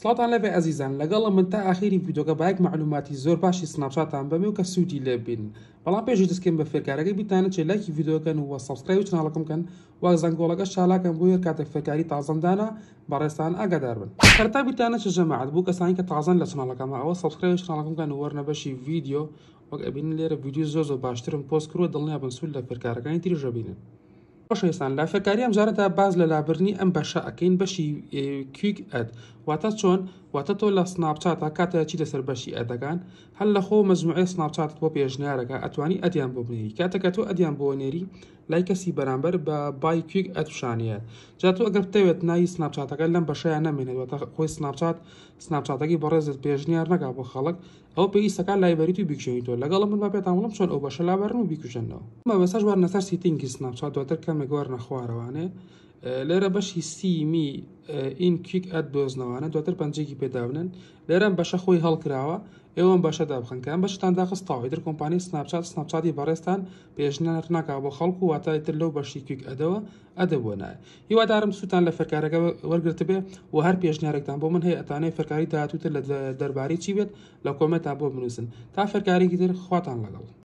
سڵاتان لەبێ ئەزیزان لەگەڵە من تا ئاخری یددیۆگە باەک معلوماتی زۆر باشی سناپشاتان بەمێ و کە سوودی لێبین بەڵام پێشی دەستکەم بە فێرکارەکەی بتانە چێ لایکی یددیۆکەن و سەبسکرای و چناڵەکەمکەن وا زەنگۆڵەکە شالاکەم بۆ یەر کاتێک فێکاری تازەمدانە بەڕێستان ئاگادار بن هەرتا بیتانە چ ژەماعات بوو کەسانی کە تازان لە چناڵەکەمە ئەوە سەبسکرای و چناڵەکەمکەن وەرنە بەشی ڤیددیو وەک ئەبین لێرە ویددیو زۆ زۆ باشترم پۆست کروە دڵنیا بنسول لە فێرکارەکانی تری ژەبینن. خۆشێستان لافەکاری ئەم جارەدا باز لە لابرنی ئەم بەشە ئەەکەین بەشی کویک ئەد واتە چۆن واتە تۆ لە سناپچاتە کاتەیەکی لەسەر بەشی ئەدەکان هەل لە خۆ مەزموعی سناپچاتت بۆ پێشنیارەکە ئەتوانی ئەدیان بۆ بنێری کاتەکە تۆ ئەدیان بۆ نێری لای کەسی بەرامبەر بە بایکویک ئەتوشانە جا تو ئەگەر بتەوێت نایی سناپچاتەکە لەم بەشەیە نامێنێت خۆی سناپچات سناپچاتەکی بەڕێزت پێژنیار نگا بۆ خەڵک ئەو پێویستەکە لایبەری تو بیکوێنی تۆ لەگەڵ من با پێێتان وڵم چۆن ئەو بەشە لابەرن و بیکوژنەوە مە بەسەژوار نەسەر سیتینگی سناپچات دواتر کەمێک گوار نەخوارەوانێ لێرە بەشی سیمی ئین کیک ئەت دۆزنەوانە دواتر پنجێکی پێدابنن لێرەم بەشە خۆی هەڵکراوە ئێوەم بەشە دابخنکەم بەشتان داخستاوی در کۆمپانی سناپچات سناپچاتی بەڕێستان پێشنەر ناکا بۆ خەڵکو واتای تر لەو بەشی کوک ئەدەوە ئەدەبوو نایە هیوادارم سووتان لە فەرکارەکە وەرگرت بێ و هەر پێشنیارێکتان بۆ من هەیە ئەتانەی فەرکاری داهاتوتر لە دەربارەی چی بێت لە کۆمەتان بۆ بنووسن تا فەرکارێکی تر خواتان لەگەڵ